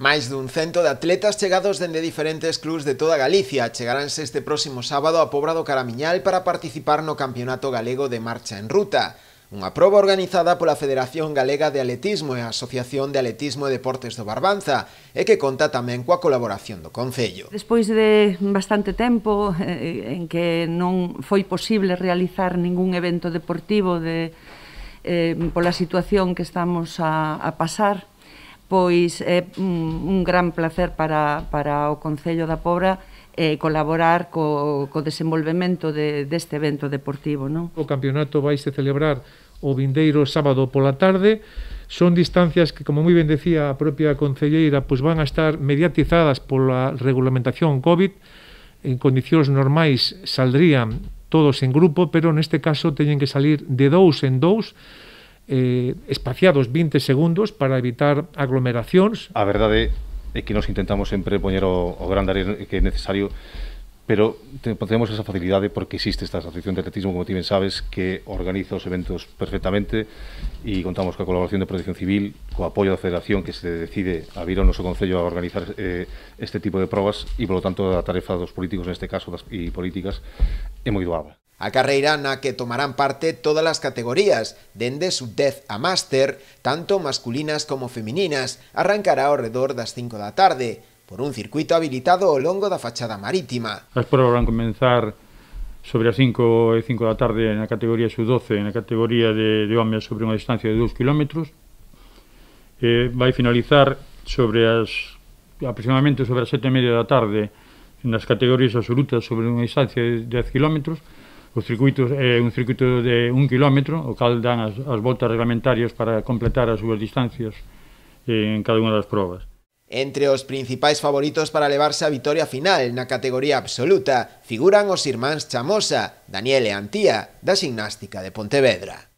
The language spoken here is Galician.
Máis dun cento de atletas chegados dende diferentes clubs de toda Galicia chegaránse este próximo sábado a Pobra do Caramiñal para participar no Campeonato Galego de Marcha en Ruta, unha proba organizada pola Federación Galega de Atletismo e a Asociación de Atletismo e Deportes do Barbanza e que conta tamén coa colaboración do Concello. Despois de bastante tempo eh, en que non foi posible realizar ningún evento deportivo de, eh, pola situación que estamos a, a pasar, pois é un, gran placer para, para o Concello da Pobra eh, colaborar co, co desenvolvemento de, deste evento deportivo. Non? O campeonato vaise celebrar o vindeiro sábado pola tarde, son distancias que, como moi ben decía a propia concelleira, pois van a estar mediatizadas pola regulamentación COVID, en condicións normais saldrían todos en grupo, pero neste caso teñen que salir de dous en dous, Eh, espaciados 20 segundos para evitar aglomeraciones. A verdad es que nos intentamos siempre poner o, o que es necesario pero tenemos esa facilidad porque existe esta asociación de atletismo, como tú sabes, que organiza los eventos perfectamente y contamos con la colaboración de Protección Civil, apoyo de la Federación que se decide a vir no a organizar eh, este tipo de pruebas y por lo tanto, a de los políticos, en este caso, y políticas, es muy doada. A carreira na que tomarán parte todas as categorías, dende sub-10 a máster, tanto masculinas como femininas, arrancará ao redor das 5 da tarde, por un circuito habilitado ao longo da fachada marítima. As probas van comenzar sobre as 5 e 5 da tarde na categoría sub-12, na categoría de, de homens sobre unha distancia de 2 km. Eh, vai finalizar sobre as aproximadamente sobre as 7 e media da tarde nas categorías absolutas sobre unha distancia de 10 km O circuito é eh, un circuito de un kilómetro, o cal dan as, as voltas reglamentarias para completar as súas distancias eh, en cada unha das probas. Entre os principais favoritos para levarse a vitoria final na categoría absoluta figuran os irmáns Chamosa, Daniel e Antía, da xignástica de Pontevedra.